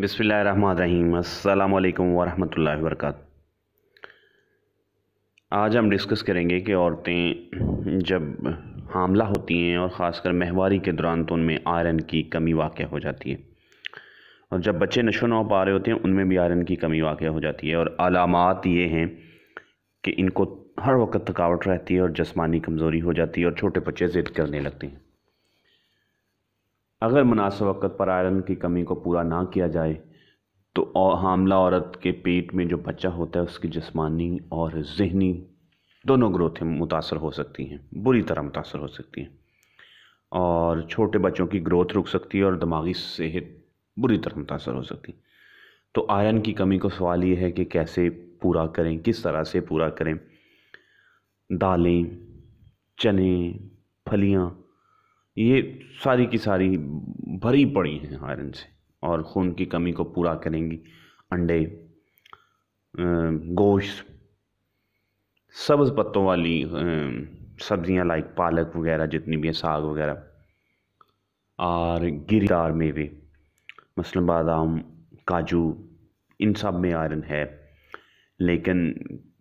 बिसमीम् अल्लाम वरहमल वर्क आज हम डिस्कस करेंगे कि औरतें जब हामला होती हैं और ख़ासकर महवारी के दौरान तो उनमें आयरन की कमी वाक़ हो जाती है और जब बच्चे नशो ना पा रहे होते हैं उनमें भी आयरन की कमी वाक़ हो जाती है और अलामत ये हैं कि इनको हर वक्त थकावट रहती है और जस्मानी कमज़ोरी हो जाती है और छोटे बच्चे ज़िद करने लगते हैं अगर मुनासब वक्त पर आयरन की कमी को पूरा ना किया जाए तो हामला औरत के पेट में जो बच्चा होता है उसकी जिस्मानी और जहनी दोनों ग्रोथें मुतासर हो सकती हैं बुरी तरह मुतासर हो सकती हैं और छोटे बच्चों की ग्रोथ रुक सकती है और दिमागी सेहत बुरी तरह मुतासर हो सकती है तो आयरन की कमी को सवाल ये है कि कैसे पूरा करें किस तरह से पूरा करें दालें चने फलियाँ ये सारी की सारी भरी पड़ी हैं आयरन से और खून की कमी को पूरा करेंगी अंडे गोश्त सब्ज़ पत्तों वाली सब्ज़ियाँ लाइक पालक वगैरह जितनी भी हैं साग वगैरह और गिरदार मेवे मसलन बादाम काजू इन सब में आयरन है लेकिन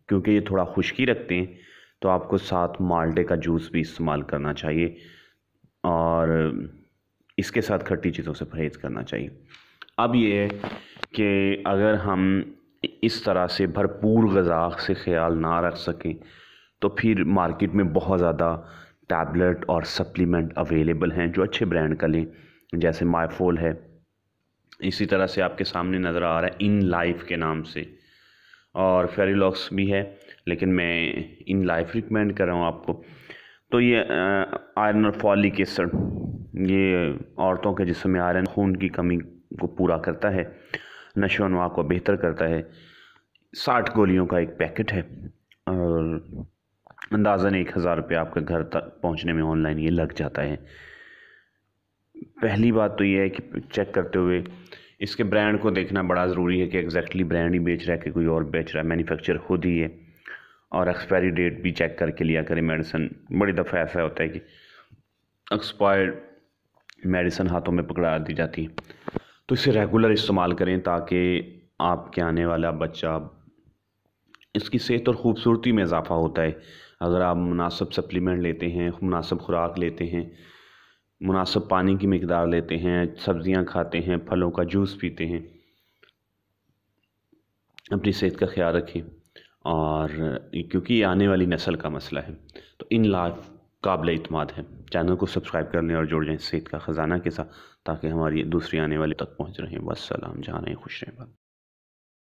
क्योंकि ये थोड़ा खुश्की रखते हैं तो आपको साथ माल्टे का जूस भी इस्तेमाल करना चाहिए और इसके साथ खट्टी चीज़ों से परहेज़ करना चाहिए अब ये है कि अगर हम इस तरह से भरपूर गज़ा से ख्याल ना रख सकें तो फिर मार्केट में बहुत ज़्यादा टैबलेट और सप्लीमेंट अवेलेबल हैं जो अच्छे ब्रांड का लें जैसे माइफोल है इसी तरह से आपके सामने नज़र आ रहा है इन लाइफ के नाम से और फेरीलॉक्स भी है लेकिन मैं इन लाइफ रिकमेंड कर रहा हूँ आपको तो ये आयरन और फॉलिक एसड ये औरतों के जिसमें आयरन खून की कमी को पूरा करता है नशोनवा को बेहतर करता है साठ गोलियों का एक पैकेट है और अंदाज़न एक हज़ार रुपये आपके घर तक पहुंचने में ऑनलाइन ये लग जाता है पहली बात तो ये है कि चेक करते हुए इसके ब्रांड को देखना बड़ा ज़रूरी है कि एग्जैक्टली ब्रांड ही बेच रहा है कि कोई और बेच रहा है मैन्युफैक्चर खुद ही है और एक्सपायरी डेट भी चेक करके लिया करें मेडिसन बड़ी दफ़ा ऐसा होता है कि एक्सपायर्ड मेडिसन हाथों में पकड़ा दी जाती है तो इसे रेगुलर इस्तेमाल करें ताकि आपके आने वाला बच्चा इसकी सेहत और ख़ूबसूरती में इजाफ़ा होता है अगर आप मुनासब सप्लीमेंट लेते हैं मुनासब खुराक लेते हैं मुनासब पानी की मकदार लेते हैं सब्ज़ियाँ खाते हैं फलों का जूस पीते हैं अपनी सेहत का ख्याल रखें और क्योंकि आने वाली नस्ल का मसला है तो इन लाफ काबिल इतमाद है चैनल को सब्सक्राइब कर लें और जुड़ जाएँ सेहत का ख़जाना के साथ ताकि हमारी दूसरी आने वाली तक पहुँच रहे वसलाम जहाँ नहीं खुश रहें